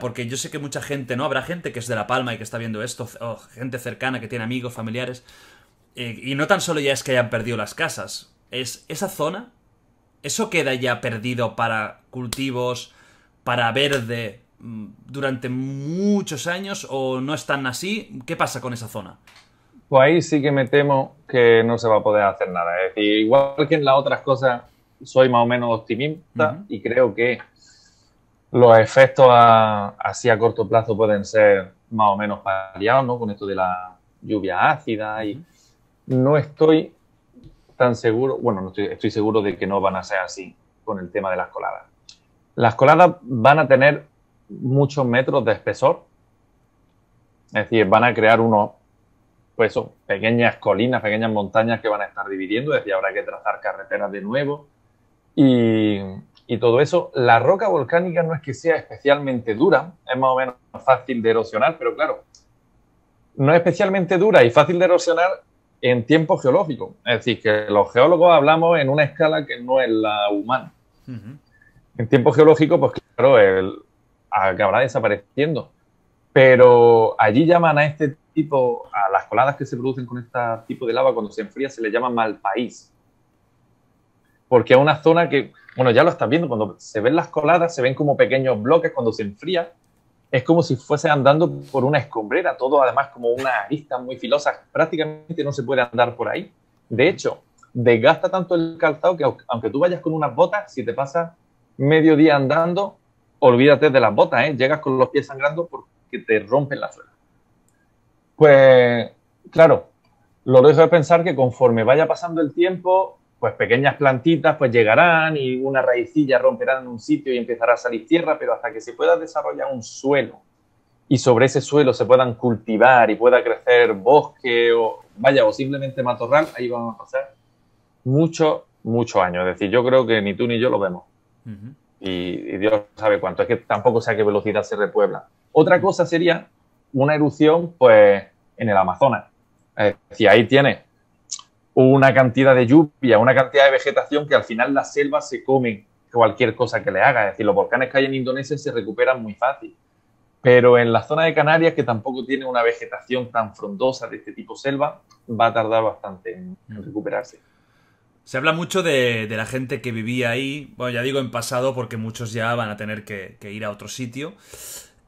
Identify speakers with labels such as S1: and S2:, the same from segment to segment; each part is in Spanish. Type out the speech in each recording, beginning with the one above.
S1: Porque yo sé que mucha gente, ¿no? Habrá gente que es de La Palma y que está viendo esto, o gente cercana que tiene amigos, familiares. Eh, y no tan solo ya es que hayan perdido las casas, es esa zona, eso queda ya perdido para cultivos, para verde, mm, durante muchos años o no están así. ¿Qué pasa con esa zona?
S2: Pues ahí sí que me temo que no se va a poder hacer nada. Es decir, igual que en las otras cosas, soy más o menos optimista y creo que los efectos así a corto plazo pueden ser más o menos variados, ¿no? Con esto de la lluvia ácida y no estoy tan seguro, bueno, no estoy, seguro de que no van a ser así con el tema de las coladas. Las coladas van a tener muchos metros de espesor, es decir, van a crear unos, pues pequeñas colinas, pequeñas montañas que van a estar dividiendo, es decir, habrá que trazar carreteras de nuevo y y todo eso. La roca volcánica no es que sea especialmente dura, es más o menos fácil de erosionar, pero claro, no es especialmente dura y fácil de erosionar en tiempo geológico. Es decir, que los geólogos hablamos en una escala que no es la humana. En tiempo geológico, pues claro, acabará desapareciendo. Pero allí llaman a este tipo, a las coladas que se producen con este tipo de lava cuando se enfría, se le llama mal país porque es una zona que, bueno, ya lo estás viendo, cuando se ven las coladas, se ven como pequeños bloques cuando se enfría, es como si fuese andando por una escombrera, todo además como una arista muy filosa, prácticamente no se puede andar por ahí. De hecho, desgasta tanto el calzado que aunque tú vayas con unas botas, si te pasa medio día andando, olvídate de las botas, ¿eh? llegas con los pies sangrando porque te rompen la suela. Pues claro, lo dejo de pensar que conforme vaya pasando el tiempo, pues pequeñas plantitas pues llegarán y una raicilla romperá en un sitio y empezará a salir tierra, pero hasta que se pueda desarrollar un suelo y sobre ese suelo se puedan cultivar y pueda crecer bosque o vaya o simplemente matorral, ahí vamos a pasar mucho mucho años. Es decir, yo creo que ni tú ni yo lo vemos. y, Dios sabe cuánto. Es que tampoco sé a qué velocidad se repuebla. Otra cosa sería una erupción pues en el Amazonas. Es decir, ahí tiene una cantidad de lluvia, una cantidad de vegetación que al final las selvas se comen cualquier cosa que le haga. Es decir, los volcanes que hay en Indonesia se recuperan muy fácil. Pero en la zona de Canarias, que tampoco tiene una vegetación tan frondosa de este tipo selva, va a tardar bastante en mm.
S1: recuperarse. Se habla mucho de, la gente que vivía ahí, bueno, ya digo en pasado porque muchos ya van a tener que, ir a otro sitio.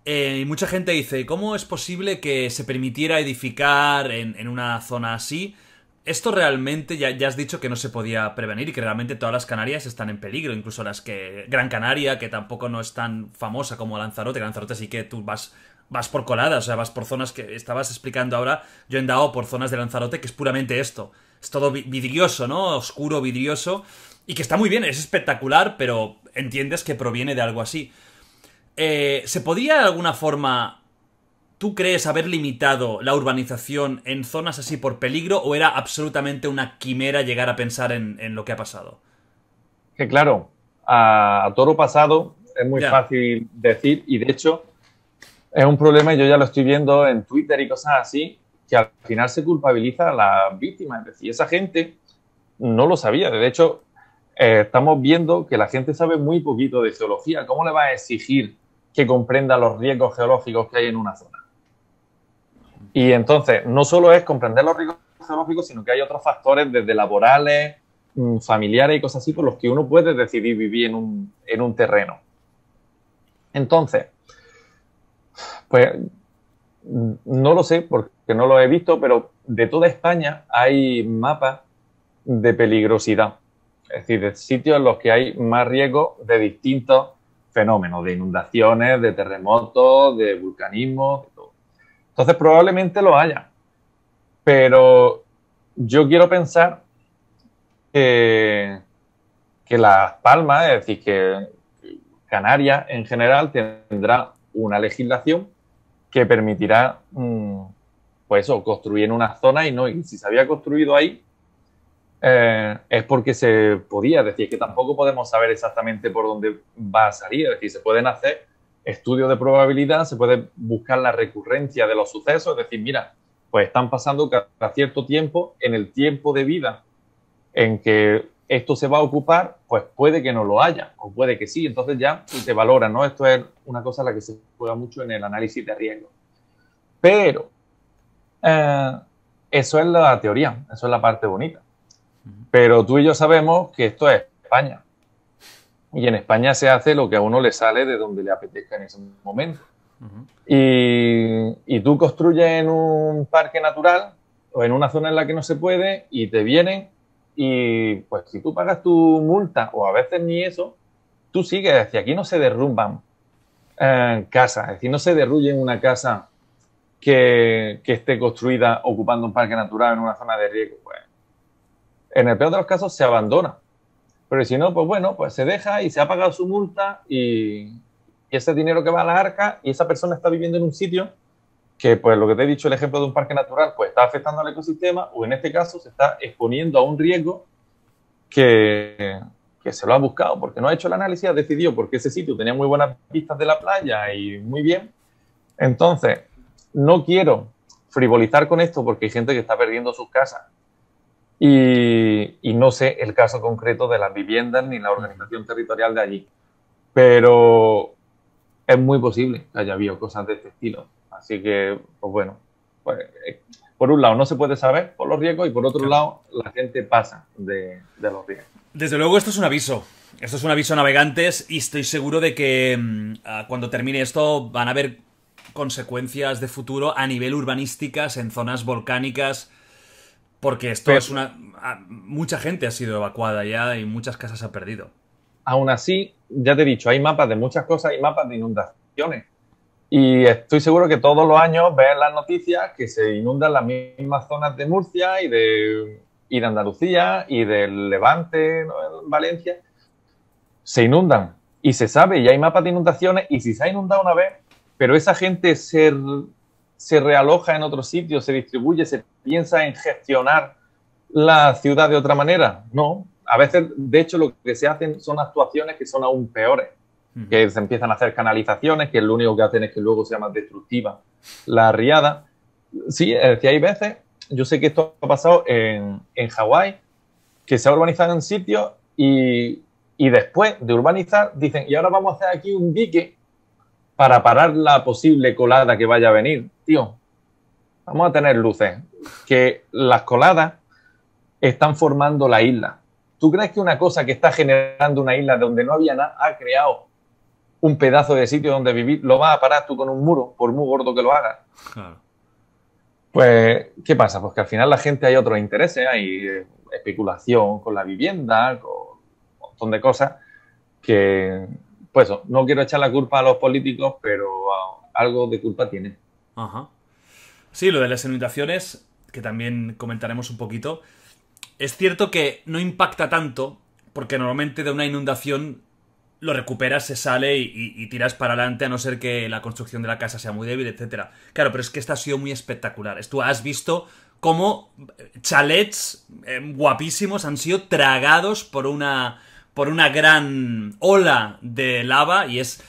S1: Eh, y mucha gente dice, ¿cómo es posible que se permitiera edificar en una zona así? Esto realmente, ya, has dicho que no se podía prevenir y que realmente todas las Canarias están en peligro, incluso las que. Gran Canaria, que tampoco no es tan famosa como Lanzarote, Lanzarote sí que tú vas. Vas por coladas, o sea, vas por zonas que estabas explicando ahora. Yo he andado por zonas de Lanzarote que es puramente esto. Es todo vidrioso, ¿no? Oscuro, vidrioso. Y que está muy bien, es espectacular, pero entiendes que proviene de algo así. Eh, ¿Se podía de alguna forma ¿Tú crees haber limitado la urbanización en zonas así por peligro o era absolutamente una quimera llegar a pensar en, lo que ha pasado? Que claro, a, toro pasado es muy fácil decir y de hecho
S2: es un problema y yo ya lo estoy viendo en Twitter y cosas así, que al final se culpabiliza a la víctima. Es decir, esa gente no lo sabía. De hecho, eh, estamos viendo que la gente sabe muy poquito de geología. ¿Cómo le va a exigir que comprenda los riesgos geológicos que hay en una zona? Y entonces, no solo es comprender los riesgos geológicos, sino que hay otros factores desde laborales, mm, familiares y cosas así por los que uno puede decidir vivir en un, en un terreno. Entonces, pues no lo sé porque no lo he visto, pero de toda España hay mapas de peligrosidad, es decir, de sitios en los que hay más riesgo de distintos fenómenos, de inundaciones, de terremotos, de vulcanismo, entonces probablemente lo haya, pero yo quiero pensar que, Las Palmas, es decir, que Canarias en general tendrá una legislación que permitirá, mm, pues construir en una zona y no, y si se había construido ahí, eh, es porque se podía, es decir, que tampoco podemos saber exactamente por dónde va a salir, es decir, se pueden hacer Estudio de probabilidad, se puede buscar la recurrencia de los sucesos, es decir, mira, pues están pasando cada cierto tiempo, en el tiempo de vida en que esto se va a ocupar, pues puede que no lo haya, o puede que sí, entonces ya se valora, ¿no? Esto es una cosa a la que se juega mucho en el análisis de riesgo. Pero eh, eso es la teoría, eso es la parte bonita. Pero tú y yo sabemos que esto es España y en España se hace lo que a uno le sale de donde le apetezca en ese momento. y, tú construyes en un parque natural o en una zona en la que no se puede y te vienen y pues si tú pagas tu multa o a veces ni eso, tú sigues, es decir, aquí no se derrumban eh, casas, es decir, no se derruye una casa que, esté construida ocupando un parque natural en una zona de riesgo. Pues, en el peor de los casos se abandona pero si no, pues bueno, pues se deja y se ha pagado su multa y, ese dinero que va a la arca y esa persona está viviendo en un sitio que, pues lo que te he dicho, el ejemplo de un parque natural, pues está afectando al ecosistema o en este caso se está exponiendo a un riesgo que, se lo ha buscado porque no ha hecho el análisis, ha decidido porque ese sitio tenía muy buenas vistas de la playa y muy bien. Entonces, no quiero frivolizar con esto porque hay gente que está perdiendo sus casas y, no sé el caso concreto de las viviendas ni la organización territorial de allí, pero es muy posible que haya habido cosas de este estilo. Así que, pues bueno, pues, eh, por un lado no se puede saber por los riesgos y por otro lado la gente pasa de, los riesgos.
S1: Desde luego esto es un aviso. Esto es un aviso a navegantes y estoy seguro de que mm, ah, cuando termine esto van a haber consecuencias de futuro a nivel urbanísticas en zonas volcánicas porque esto es una. Ah, mucha gente ha sido evacuada ya y muchas casas se han perdido.
S2: Aún así, ya te he dicho, hay mapas de muchas cosas, y mapas de inundaciones. Y estoy seguro que todos los años ves las noticias que se inundan las mismas zonas de Murcia y de, de Andalucía y del Levante, Valencia. Se inundan y se sabe y hay mapas de inundaciones y si se ha inundado una vez, pero esa gente ser se realoja en otro sitio, se distribuye, se piensa en gestionar la ciudad de otra manera. No, a veces, de hecho, lo que se hacen son actuaciones que son aún peores, que se empiezan a hacer canalizaciones, que lo único que hacen es que luego sea más destructiva la riada. Sí, es decir, hay veces, yo sé que esto ha pasado en, en Hawái, que se ha urbanizado en sitio y, y después de urbanizar dicen, y ahora vamos a hacer aquí un dique para parar la posible colada que vaya a venir, tío, vamos a tener luces. Que las coladas están formando la isla. ¿Tú crees que una cosa que está generando una isla donde no había nada ha creado un pedazo de sitio donde vivir? Lo vas a parar tú con un muro, por muy gordo que lo hagas. Pues, ¿qué pasa? Pues que al final la gente hay otros intereses, hay eh, especulación con la vivienda, con un montón de cosas que
S1: pues no quiero echar la culpa a los políticos, pero ah, algo de culpa tiene. Ajá. Sí, lo de las inundaciones, que también comentaremos un poquito, es cierto que no impacta tanto, porque normalmente de una inundación lo recuperas, se sale y, tiras para adelante, a no ser que la construcción de la casa sea muy débil, etc. Claro, pero es que esta ha sido muy espectacular. Tú has visto cómo chalets eh, guapísimos han sido tragados por una por una gran ola de lava y es...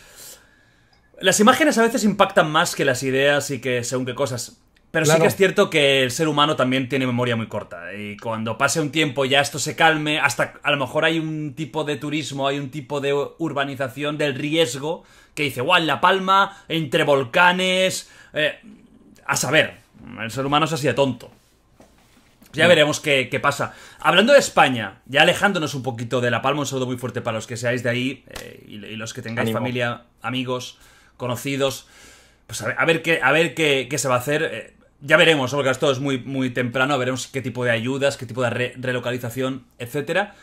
S1: Las imágenes a veces impactan más que las ideas y que según qué cosas. Pero sí que es cierto que el ser humano también tiene memoria muy corta. Y cuando pase un tiempo ya esto se calme, hasta a lo mejor hay un tipo de turismo, hay un tipo de urbanización del riesgo que dice, guau, La Palma, entre volcanes... Eh, a saber, el ser humano es así de tonto. Ya veremos qué, pasa. Hablando de España, ya alejándonos un poquito de La Palma, un saludo muy fuerte para los que seáis de ahí eh, y, los que tengáis familia, amigos, conocidos. Pues a ver, qué, a ver qué, se va a hacer. Eh, ya veremos, porque esto es muy, muy temprano, veremos qué tipo de ayudas, qué tipo de relocalización, etcétera.